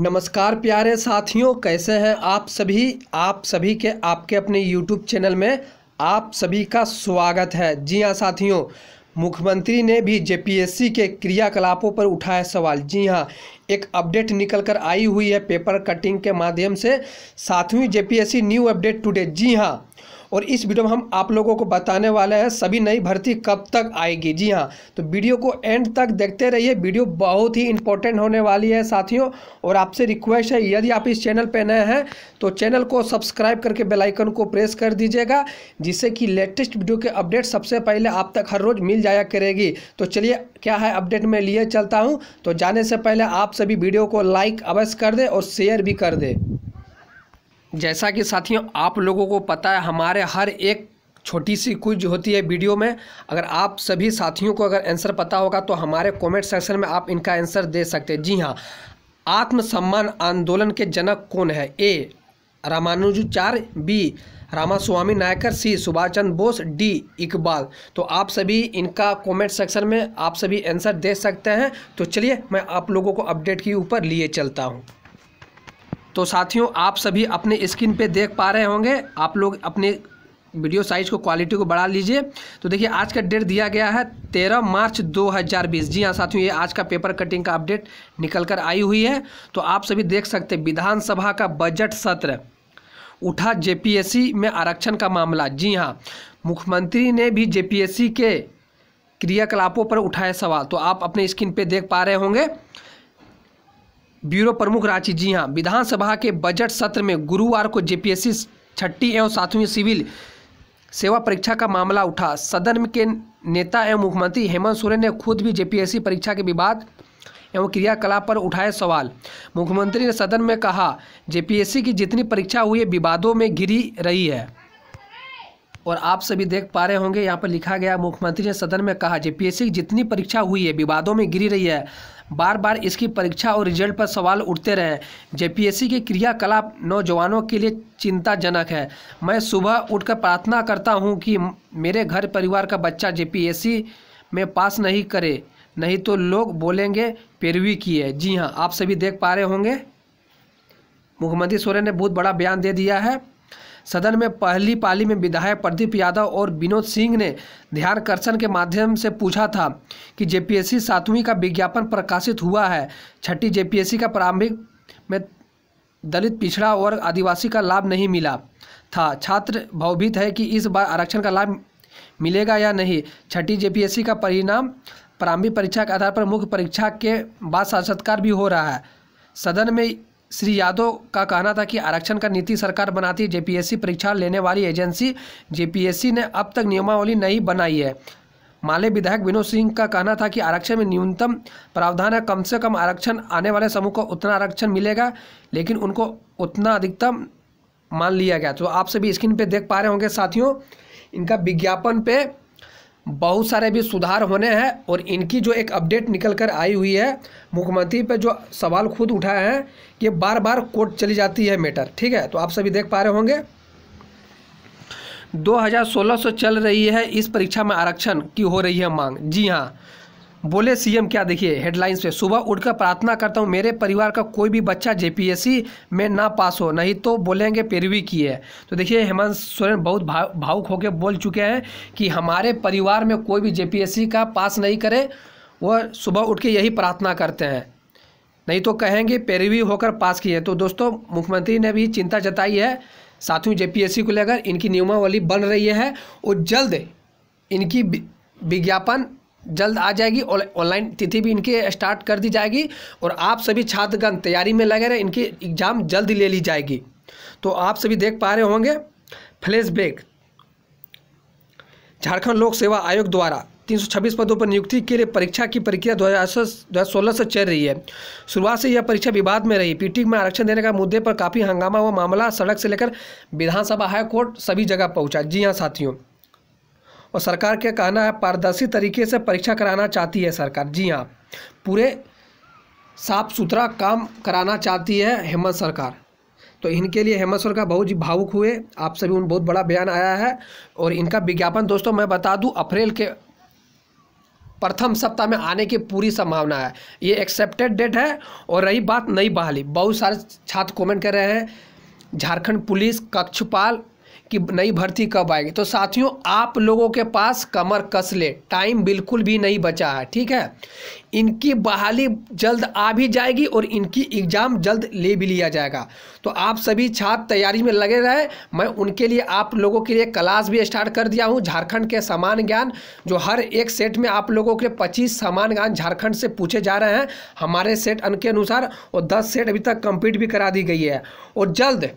नमस्कार प्यारे साथियों कैसे हैं आप सभी आप सभी के आपके अपने यूट्यूब चैनल में आप सभी का स्वागत है जी हाँ साथियों मुख्यमंत्री ने भी जेपीएससी के क्रियाकलापों पर उठाया सवाल जी हाँ एक अपडेट निकल कर आई हुई है पेपर कटिंग के माध्यम से सातवीं जेपीएससी न्यू अपडेट टुडे जी हाँ और इस वीडियो में हम आप लोगों को बताने वाले हैं सभी नई भर्ती कब तक आएगी जी हाँ तो वीडियो को एंड तक देखते रहिए वीडियो बहुत ही इंपॉर्टेंट होने वाली है साथियों और आपसे रिक्वेस्ट है यदि आप इस चैनल पर नए हैं तो चैनल को सब्सक्राइब करके बेलाइकन को प्रेस कर दीजिएगा जिससे कि लेटेस्ट वीडियो के अपडेट सबसे पहले आप तक हर रोज़ मिल जाया करेगी तो चलिए क्या है अपडेट में लिए चलता हूँ तो जाने से पहले आप सभी वीडियो को लाइक अवश्य कर दें और शेयर भी कर दें जैसा कि साथियों आप लोगों को पता है हमारे हर एक छोटी सी कुछ होती है वीडियो में अगर आप सभी साथियों को अगर आंसर पता होगा तो हमारे कमेंट सेक्शन में आप इनका आंसर दे सकते हैं जी हाँ आत्मसम्मान आंदोलन के जनक कौन है A Ramanujacharya B Ramaswamy Naicker C Subhash Chandra Bose D Iqbal तो आप सभी इनका कमेंट सेक्शन में आप सभी आंसर दे सकते हैं तो चलिए मैं आप लोगों को अपडेट के ऊपर लिए चलता हूँ तो साथियों आप सभी अपने स्क्रीन पे देख पा रहे होंगे आप लोग अपने वीडियो साइज को क्वालिटी को बढ़ा लीजिए तो देखिए आज का डेट दिया गया है तेरह मार्च 2020 जी हाँ साथियों ये आज का पेपर कटिंग का अपडेट निकल कर आई हुई है तो आप सभी देख सकते हैं विधानसभा का बजट सत्र उठा जे में आरक्षण का मामला जी हाँ मुख्यमंत्री ने भी जे के क्रियाकलापों पर उठाए सवाल तो आप अपने स्क्रीन पे देख पा रहे होंगे ब्यूरो प्रमुख रांची जी हां विधानसभा के बजट सत्र में गुरुवार को जेपीएससी छठी एवं सातवीं सिविल सेवा परीक्षा का मामला उठा सदन के नेता एवं मुख्यमंत्री हेमंत सोरेन ने खुद भी जेपीएससी परीक्षा के विवाद एवं क्रियाकलाप पर उठाए सवाल मुख्यमंत्री ने सदन में कहा जेपीएससी की जितनी परीक्षा हुई विवादों में घिरी रही है और आप सभी देख पा रहे होंगे यहाँ पर लिखा गया मुख्यमंत्री ने सदन में कहा जेपीएससी की जितनी परीक्षा हुई है विवादों में घिरी रही है बार बार इसकी परीक्षा और रिजल्ट पर सवाल उठते रहे जेपीएससी के क्रियाकलाप नौजवानों के लिए चिंताजनक है मैं सुबह उठकर प्रार्थना करता हूँ कि मेरे घर परिवार का बच्चा जे में पास नहीं करे नहीं तो लोग बोलेंगे पैरवी की है जी हाँ आप सभी देख पा रहे होंगे मुख्यमंत्री सोरेन ने बहुत बड़ा बयान दे दिया है सदन में पहली पाली में विधायक प्रदीप यादव और विनोद सिंह ने ध्यानकर्षण के माध्यम से पूछा था कि जेपीएससी सातवीं का विज्ञापन प्रकाशित हुआ है छठी जेपीएससी का प्रारंभिक में दलित पिछड़ा वर्ग आदिवासी का लाभ नहीं मिला था छात्र भावभीत है कि इस बार आरक्षण का लाभ मिलेगा या नहीं छठी जेपीएससी का परिणाम प्रारंभिक परीक्षा के आधार पर मुख्य परीक्षा के बाद साक्षात्कार भी हो रहा है सदन में श्री यादव का कहना था कि आरक्षण का नीति सरकार बनाती है जेपीएससी परीक्षा लेने वाली एजेंसी जेपीएससी ने अब तक नियमावली नहीं बनाई है माले विधायक विनोद सिंह का कहना था कि आरक्षण में न्यूनतम प्रावधान है कम से कम आरक्षण आने वाले समूह को उतना आरक्षण मिलेगा लेकिन उनको उतना अधिकतम मान लिया गया तो आप सभी स्क्रीन पर देख पा रहे होंगे साथियों इनका विज्ञापन पे बहुत सारे भी सुधार होने हैं और इनकी जो एक अपडेट निकल कर आई हुई है मुख्यमंत्री पे जो सवाल खुद उठाए हैं कि बार बार कोर्ट चली जाती है मैटर ठीक है तो आप सभी देख पा रहे होंगे 2016 से चल रही है इस परीक्षा में आरक्षण की हो रही है मांग जी हाँ बोले सीएम क्या देखिए हेडलाइंस पे सुबह उठकर प्रार्थना करता हूँ मेरे परिवार का कोई भी बच्चा जेपीएससी में ना पास हो नहीं तो बोलेंगे पैरवी की है तो देखिए हेमंत सोरेन बहुत भाव भावुक होकर बोल चुके हैं कि हमारे परिवार में कोई भी जेपीएससी का पास नहीं करे वह सुबह उठ के यही प्रार्थना करते हैं नहीं तो कहेंगे पैरवी होकर पास किए तो दोस्तों मुख्यमंत्री ने भी चिंता जताई है साथियों जे को लेकर इनकी नियमावली बन रही है और जल्द इनकी विज्ञापन जल्द आ जाएगी ऑनलाइन तिथि भी इनकी स्टार्ट कर दी जाएगी और आप सभी छात्रगण तैयारी में लगे रहे इनकी एग्ज़ाम जल्द ले ली जाएगी तो आप सभी देख पा रहे होंगे फ्लैशबैक झारखंड लोक सेवा आयोग द्वारा 326 पदों पर नियुक्ति के लिए परीक्षा की प्रक्रिया दो हज़ार सोलह से चल रही है शुरुआत से यह परीक्षा विवाद में रही पीटी में आरक्षण देने का मुद्दे पर काफ़ी हंगामा हुआ मामला सड़क से लेकर विधानसभा हाईकोर्ट सभी जगह पहुंचा जी हां साथियों और सरकार का कहना है पारदर्शी तरीके से परीक्षा कराना चाहती है सरकार जी हाँ पूरे साफ सुथरा काम कराना चाहती है हेमंत सरकार तो इनके लिए हेमंत सरकार बहुत ही भावुक हुए आप सभी उन बहुत बड़ा बयान आया है और इनका विज्ञापन दोस्तों मैं बता दूँ अप्रैल के प्रथम सप्ताह में आने की पूरी संभावना है ये एक्सेप्टेड डेट है और रही बात नई बहाली बहुत सारे छात्र कमेंट कर रहे हैं झारखंड पुलिस कक्षपाल कि नई भर्ती कब आएगी तो साथियों आप लोगों के पास कमर कस ले टाइम बिल्कुल भी नहीं बचा है ठीक है इनकी बहाली जल्द आ भी जाएगी और इनकी एग्ज़ाम जल्द ले भी लिया जाएगा तो आप सभी छात्र तैयारी में लगे रहे मैं उनके लिए आप लोगों के लिए क्लास भी स्टार्ट कर दिया हूँ झारखंड के समान ज्ञान जो हर एक सेट में आप लोगों के 25 समान ज्ञान झारखंड से पूछे जा रहे हैं हमारे सेट अन के अनुसार और दस सेट अभी तक कंप्लीट भी करा दी गई है और जल्द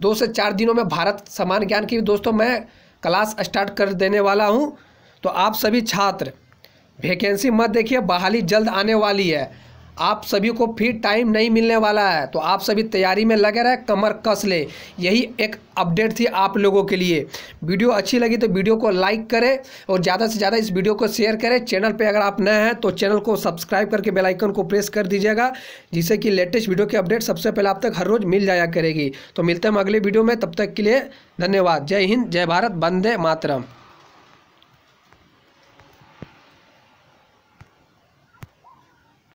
दो से चार दिनों में भारत समान ज्ञान की दोस्तों मैं क्लास स्टार्ट कर देने वाला हूँ तो आप सभी छात्र वैकेंसी मत देखिए बहाली जल्द आने वाली है आप सभी को फिर टाइम नहीं मिलने वाला है तो आप सभी तैयारी में लगे रहे कमर कस ले यही एक अपडेट थी आप लोगों के लिए वीडियो अच्छी लगी तो वीडियो को लाइक करें और ज़्यादा से ज़्यादा इस वीडियो को शेयर करें चैनल पे अगर आप नए हैं तो चैनल को सब्सक्राइब करके बेल आइकन को प्रेस कर दीजिएगा जिससे कि लेटेस्ट वीडियो की अपडेट सबसे पहले आप तक हर रोज़ मिल जाया करेगी तो मिलते हैं हम अगले वीडियो में तब तक के लिए धन्यवाद जय हिंद जय भारत वंदे मातरम